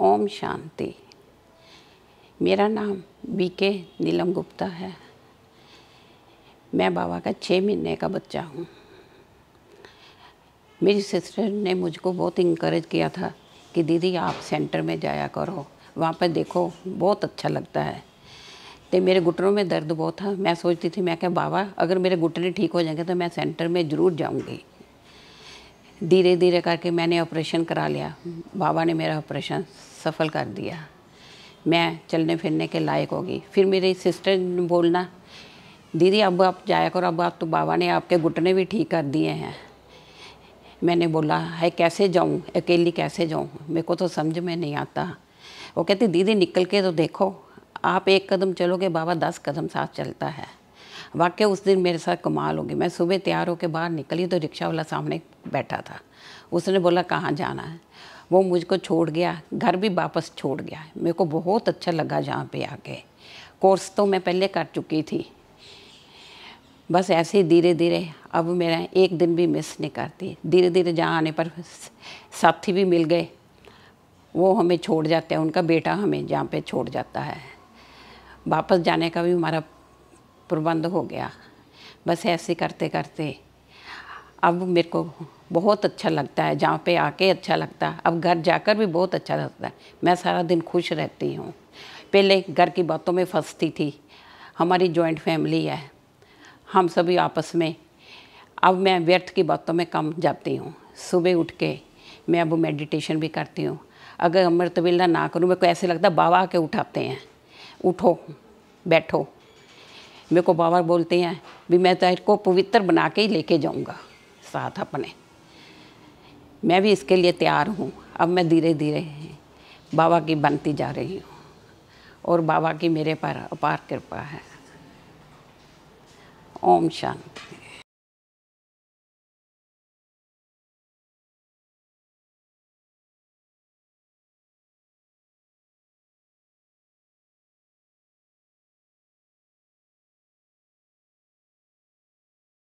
ओम शांति मेरा नाम बीके नीलम गुप्ता है मैं बाबा का छः महीने का बच्चा हूँ मेरी सिस्टर ने मुझको बहुत इंकरेज किया था कि दीदी आप सेंटर में जाया करो वहाँ पर देखो बहुत अच्छा लगता है तो मेरे घुटनों में दर्द बहुत था मैं सोचती थी मैं क्या बाबा अगर मेरे घुटने ठीक हो जाएंगे तो मैं सेंटर में ज़रूर जाऊँगी धीरे धीरे करके मैंने ऑपरेशन करा लिया बाबा ने मेरा ऑपरेशन सफल कर दिया मैं चलने फिरने के लायक होगी फिर मेरी सिस्टर ने बोलना दीदी अब आप जाया करो अब आप तो बाबा ने आपके घुटने भी ठीक कर दिए हैं मैंने बोला है कैसे जाऊँ अकेली कैसे जाऊँ मेरे को तो समझ में नहीं आता वो कहती दीदी निकल के तो देखो आप एक कदम चलोगे बाबा दस कदम साथ चलता है वाकई उस दिन मेरे साथ कमाल होगी मैं सुबह तैयार होकर बाहर निकली तो रिक्शा वाला सामने बैठा था उसने बोला कहाँ जाना है वो मुझको छोड़ गया घर भी वापस छोड़ गया मेरे को बहुत अच्छा लगा जहाँ पे आके कोर्स तो मैं पहले कर चुकी थी बस ऐसे ही धीरे धीरे अब मेरा एक दिन भी मिस नहीं करती धीरे धीरे जहाँ आने पर साथी भी मिल गए वो हमें छोड़ जाते हैं उनका बेटा हमें जहाँ पे छोड़ जाता है वापस जाने का भी हमारा प्रबंध हो गया बस ऐसे करते करते अब मेरे को बहुत अच्छा लगता है जहाँ पे आके अच्छा लगता है अब घर जाकर भी बहुत अच्छा लगता है मैं सारा दिन खुश रहती हूँ पहले घर की बातों में फंसती थी हमारी जॉइंट फैमिली है हम सभी आपस में अब मैं व्यर्थ की बातों में कम जाती हूँ सुबह उठ के मैं अब मेडिटेशन भी करती हूँ अगर अमृत वेला ना करूँ मेरे को ऐसे लगता बाबा आके उठाते हैं उठो बैठो मेरे को बाबा बोलते हैं भी मैं तेरे को पवित्र बना के ही लेके जाऊँगा साथ अपने मैं भी इसके लिए तैयार हूँ अब मैं धीरे धीरे बाबा की बनती जा रही हूँ और बाबा की मेरे पर अपार कृपा है ओम शांति